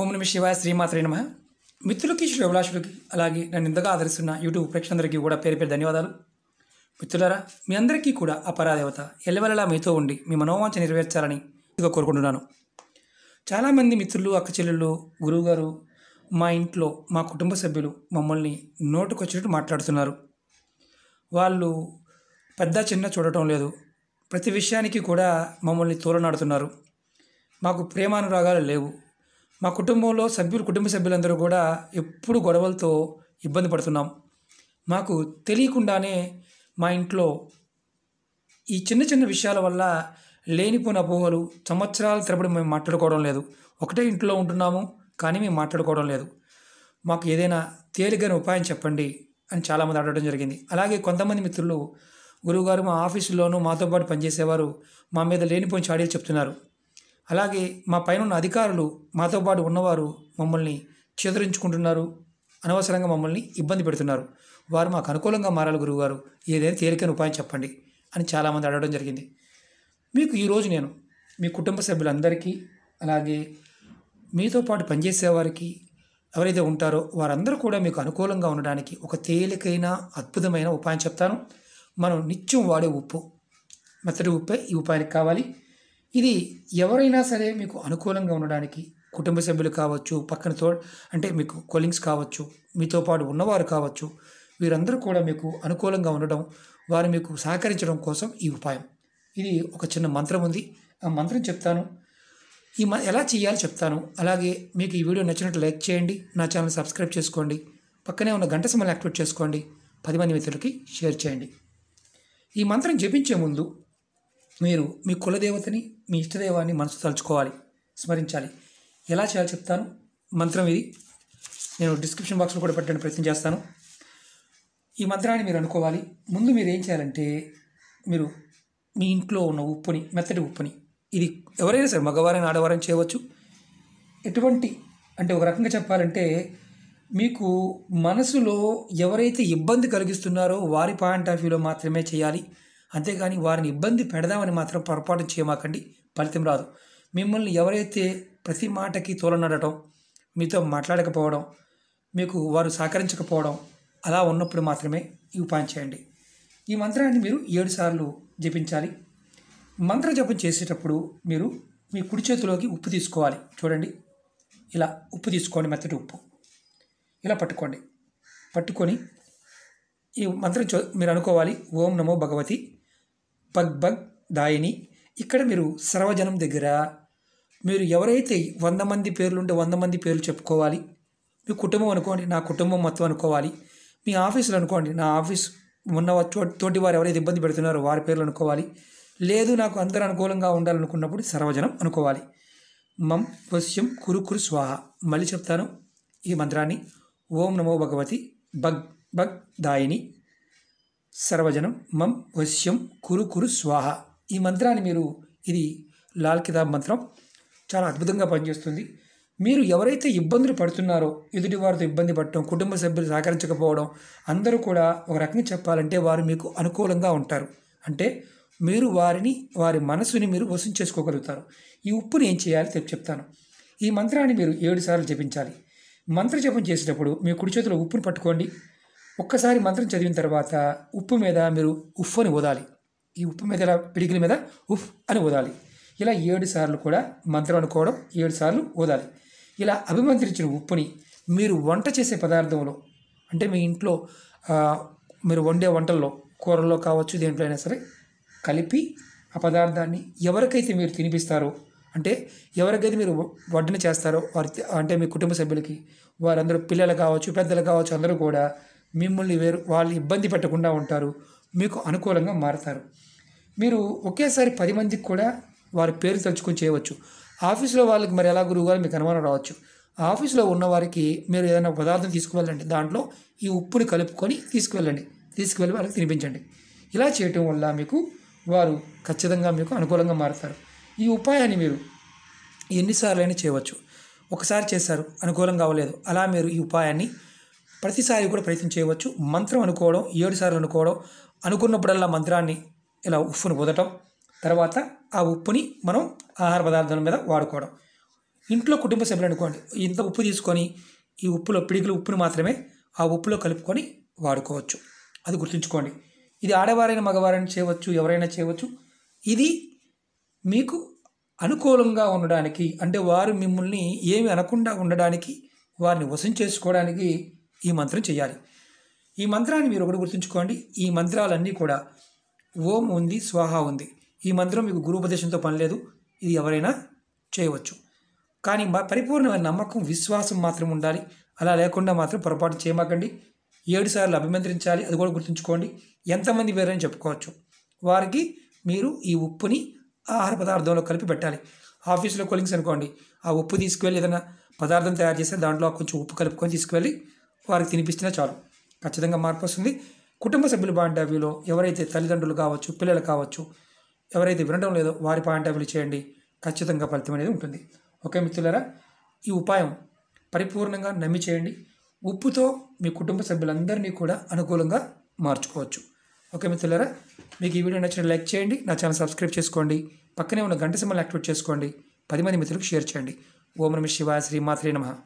ఓం నమ శివాయ శ్రీమాత్రే నమ మిత్రులకి శ్రీభిలాషులకి అలాగే నన్ను ఇంతగా ఆదరిస్తున్న యూట్యూబ్ ప్రేక్షకులందరికీ కూడా పేరు పేరు ధన్యవాదాలు మిత్రులారా మీ అందరికీ కూడా అపరాదేవత ఎల్లవెల్లలా మీతో ఉండి మీ మనోవాంఛ నెరవేర్చాలని ఇదిగా కోరుకుంటున్నాను చాలామంది మిత్రులు అక్క చెల్లెళ్ళు గురువుగారు మా ఇంట్లో మా కుటుంబ సభ్యులు మమ్మల్ని నోటుకొచ్చినట్టు మాట్లాడుతున్నారు వాళ్ళు పెద్ద చిన్న చూడటం లేదు ప్రతి విషయానికి కూడా మమ్మల్ని తోలనాడుతున్నారు మాకు ప్రేమానురాగాలు లేవు మా కుటుంబంలో సభ్యులు కుటుంబ సభ్యులందరూ కూడా ఎప్పుడు గొడవలతో ఇబ్బంది పడుతున్నాం మాకు తెలియకుండానే మా ఇంట్లో ఈ చిన్న చిన్న విషయాల వల్ల లేనిపోయిన అపోహలు సంవత్సరాల తరబడి మేము మాట్లాడుకోవడం లేదు ఒకటే ఇంట్లో ఉంటున్నాము కానీ మేము మాట్లాడుకోవడం లేదు మాకు ఏదైనా తేలికైన ఉపాయం చెప్పండి అని చాలామంది అడగడం జరిగింది అలాగే కొంతమంది మిత్రులు గురువుగారు మా ఆఫీసులోనూ మాతో పాటు పనిచేసేవారు మా మీద లేనిపోయిన చాడీలు చెప్తున్నారు అలాగే మా పైన అధికారులు మాతో పాటు ఉన్నవారు మమ్మల్ని చేదరించుకుంటున్నారు అనవసరంగా మమ్మల్ని ఇబ్బంది పెడుతున్నారు వారు మాకు అనుకూలంగా మారాలి గురువుగారు ఏదైనా తేలికైన ఉపాయం చెప్పండి అని చాలామంది అడగడం జరిగింది మీకు ఈరోజు నేను మీ కుటుంబ సభ్యులందరికీ అలాగే మీతో పాటు పనిచేసేవారికి ఎవరైతే ఉంటారో వారందరూ కూడా మీకు అనుకూలంగా ఉండడానికి ఒక తేలికైన అద్భుతమైన ఉపాయం చెప్తాను మనం నిత్యం వాడే ఉప్పు మెత్తటి ఉప్పే ఈ ఉపాయానికి కావాలి ఇది ఎవరైనా సరే మీకు అనుకూలంగా ఉండడానికి కుటుంబ సభ్యులు కావచ్చు పక్కన తో అంటే మీకు కొలింగ్స్ కావచ్చు మీతో పాటు ఉన్నవారు కావచ్చు వీరందరూ కూడా మీకు అనుకూలంగా ఉండడం వారు మీకు సహకరించడం కోసం ఈ ఉపాయం ఇది ఒక చిన్న మంత్రం ఉంది ఆ మంత్రం చెప్తాను ఈ ఎలా చేయాలో చెప్తాను అలాగే మీకు ఈ వీడియో నచ్చినట్టు లైక్ చేయండి నా ఛానల్ సబ్స్క్రైబ్ చేసుకోండి పక్కనే ఉన్న గంట సమయం యాక్టివేట్ చేసుకోండి పది మంది మిత్రులకి షేర్ చేయండి ఈ మంత్రం జపించే ముందు మీరు మీ కులదేవతని మీ ఇష్టదేవాన్ని మనసు తలుచుకోవాలి స్మరించాలి ఎలా చేయాలో చెప్తాను మంత్రం ఇది నేను డిస్క్రిప్షన్ బాక్స్లో కూడా పెట్టడానికి ప్రయత్నం చేస్తాను ఈ మంత్రాన్ని మీరు అనుకోవాలి ముందు మీరు ఏం చేయాలంటే మీరు మీ ఇంట్లో ఉన్న ఉప్పుని మెత్తటి ఉప్పుని ఇది ఎవరైనా సరే మగవారైనా ఆడవారైనా చేయవచ్చు ఎటువంటి అంటే ఒక రకంగా చెప్పాలంటే మీకు మనసులో ఎవరైతే ఇబ్బంది కలిగిస్తున్నారో వారి పాయింట్ ఆఫ్ వ్యూలో మాత్రమే చేయాలి అంతేగాని వారిని ఇబ్బంది పెడదామని మాత్రం పొరపాటు చేయమాకండి ఫలితం రాదు మిమ్మల్ని ఎవరైతే ప్రతి మాటకి తోలనడటం మీతో మాట్లాడకపోవడం మీకు వారు సహకరించకపోవడం అలా ఉన్నప్పుడు మాత్రమే ఈ ఉపాయం చేయండి ఈ మంత్రాన్ని మీరు ఏడుసార్లు జపించాలి మంత్ర జపం చేసేటప్పుడు మీరు మీ కుడి చేతిలోకి ఉప్పు తీసుకోవాలి చూడండి ఇలా ఉప్పు తీసుకోండి మెత్తటి ఉప్పు ఇలా పట్టుకోండి పట్టుకొని ఈ మంత్రం మీరు అనుకోవాలి ఓం నమో భగవతి బగ్ బగ్ దాయిని ఇక్కడ మీరు సర్వజనం దగ్గర మీరు ఎవరైతే వంద మంది పేర్లుంటే వంద మంది పేర్లు చెప్పుకోవాలి మీ కుటుంబం అనుకోండి నా కుటుంబం మొత్తం అనుకోవాలి మీ ఆఫీసులు అనుకోండి నా ఆఫీస్ ఉన్న తోటి వారు ఎవరైతే ఇబ్బంది పెడుతున్నారో వారి పేర్లు అనుకోవాలి లేదు నాకు అందరూ అనుకూలంగా ఉండాలనుకున్నప్పుడు సర్వజనం అనుకోవాలి మం వశ్యం కురు కురు స్వాహ మళ్ళీ చెప్తాను ఈ మంత్రాన్ని ఓం నమో భగవతి భగ్ భగ్ దాయిని సర్వజనం మం వశ్యం కురు కురు స్వాహ ఈ మంత్రాన్ని మీరు ఇది లాల్ కితాబ్ మంత్రం చాలా అద్భుతంగా పనిచేస్తుంది మీరు ఎవరైతే ఇబ్బందులు పడుతున్నారో ఎదుటి వారితో ఇబ్బంది పడటం కుటుంబ సభ్యులు సహకరించకపోవడం అందరూ కూడా ఒక రకంగా చెప్పాలంటే వారు మీకు అనుకూలంగా ఉంటారు అంటే మీరు వారిని వారి మనసుని మీరు వసూలు చేసుకోగలుగుతారు ఈ ఉప్పుని ఏం చేయాలి చెప్తాను ఈ మంత్రాన్ని మీరు ఏడు సార్లు జపించాలి మంత్ర జపం చేసేటప్పుడు మీ కుడి చేతిలో ఉప్పును పట్టుకోండి ఒక్కసారి మంత్రం చదివిన తర్వాత ఉప్పు మీద మీరు ఉఫ్ అని ఊదాలి ఈ ఉప్పు మీద ఇలా పిడికిల మీద ఉఫ్ అని ఊదాలి ఇలా ఏడు సార్లు కూడా మంత్రం అనుకోవడం ఏడు సార్లు ఊదాలి ఇలా అభిమంత్రించిన ఉప్పుని మీరు వంట చేసే పదార్థంలో అంటే మీ ఇంట్లో మీరు వండే వంటల్లో కూరల్లో కావచ్చు దేంట్లో అయినా సరే కలిపి ఆ పదార్థాన్ని ఎవరికైతే మీరు తినిపిస్తారో అంటే ఎవరికైతే మీరు వడ్డన చేస్తారో వారి అంటే మీ కుటుంబ సభ్యులకి వారందరూ పిల్లలు కావచ్చు పెద్దలు కావచ్చు అందరూ కూడా మిమ్మల్ని వేరు వాళ్ళు ఇబ్బంది పెట్టకుండా ఉంటారు మీకు అనుకూలంగా మారతారు మీరు ఒకేసారి పది మందికి కూడా వారి పేరు తలుచుకొని చేయవచ్చు ఆఫీస్లో వాళ్ళకి మరి ఎలా గురువు మీకు అనుమానం రావచ్చు ఆఫీస్లో ఉన్నవారికి మీరు ఏదైనా పదార్థం తీసుకువెళ్ళండి దాంట్లో ఈ ఉప్పుని కలుపుకొని తీసుకువెళ్ళండి తీసుకువెళ్ళి వాళ్ళకి తినిపించండి ఇలా చేయటం వల్ల మీకు వారు ఖచ్చితంగా మీకు అనుకూలంగా మారుతారు ఈ ఉపాయాన్ని మీరు ఎన్నిసార్లు అయినా చేయవచ్చు ఒకసారి చేశారు అనుకూలం కావలేదు అలా మీరు ఈ ఉపాయాన్ని ప్రతిసారి కూడా ప్రయత్నం చేయవచ్చు మంత్రం అనుకోవడం ఏడు సార్లు అనుకోవడం అనుకున్నప్పుడల్లా మంత్రాన్ని ఇలా ఉప్పును పొదటం తర్వాత ఆ ఉప్పుని మనం ఆహార పదార్థాల మీద వాడుకోవడం ఇంట్లో కుటుంబ సభ్యులు అనుకోండి ఇంత ఉప్పు తీసుకొని ఈ ఉప్పులో పిడికిల ఉప్పుని మాత్రమే ఆ ఉప్పులో కలుపుకొని వాడుకోవచ్చు అది గుర్తుంచుకోండి ఇది ఆడవారైన మగవారైనా చేయవచ్చు ఎవరైనా చేయవచ్చు ఇది మీకు అనుకూలంగా ఉండడానికి అంటే వారు మిమ్మల్ని ఏమి అనకుండా ఉండడానికి వారిని వశం చేసుకోవడానికి ఈ మంత్రం చేయాలి ఈ మంత్రాన్ని మీరు ఒకటి గుర్తుంచుకోండి ఈ మంత్రాలన్నీ కూడా ఓం ఉంది స్వాహ ఉంది ఈ మంత్రం మీకు గురుపదేశంతో పని లేదు ఇది ఎవరైనా చేయవచ్చు కానీ పరిపూర్ణమైన నమ్మకం విశ్వాసం మాత్రం ఉండాలి అలా లేకుండా మాత్రం పొరపాటు చేయమాకండి ఏడుసార్లు అభిమంత్రించాలి అది కూడా గుర్తుంచుకోండి ఎంతమంది పేరని చెప్పుకోవచ్చు వారికి మీరు ఈ ఉప్పుని ఆహార పదార్థంలో కలిపి పెట్టాలి ఆఫీస్లో కొలింగ్స్ అనుకోండి ఆ ఉప్పు తీసుకువెళ్ళి ఏదైనా పదార్థం తయారు చేస్తే దాంట్లో కొంచెం ఉప్పు కలుపుకొని తీసుకువెళ్ళి వారికి తినిపిస్తేనే చాలు ఖచ్చితంగా మార్పు వస్తుంది కుటుంబ సభ్యుల పాయింట్ ఆఫ్ వ్యూలో ఎవరైతే తల్లిదండ్రులు కావచ్చు పిల్లలు కావచ్చు ఎవరైతే వినడం లేదో వారి పాయింట్ ఆఫ్ వ్యూ చేయండి ఖచ్చితంగా ఫలితం అనేది ఉంటుంది ఓకే మిత్రులారా ఈ ఉపాయం పరిపూర్ణంగా నమ్మి చేయండి ఉప్పుతో మీ కుటుంబ సభ్యులందరినీ కూడా అనుకూలంగా మార్చుకోవచ్చు ఓకే మిత్రులారా మీకు ఈ వీడియో నచ్చిన లైక్ చేయండి నా ఛానల్ సబ్స్క్రైబ్ చేసుకోండి పక్కనే ఉన్న గంట సింబల్ యాక్టివేట్ చేసుకోండి పది మంది మిత్రులకు షేర్ చేయండి ఓం నమ శివాయ శ్రీమాత్రే నమ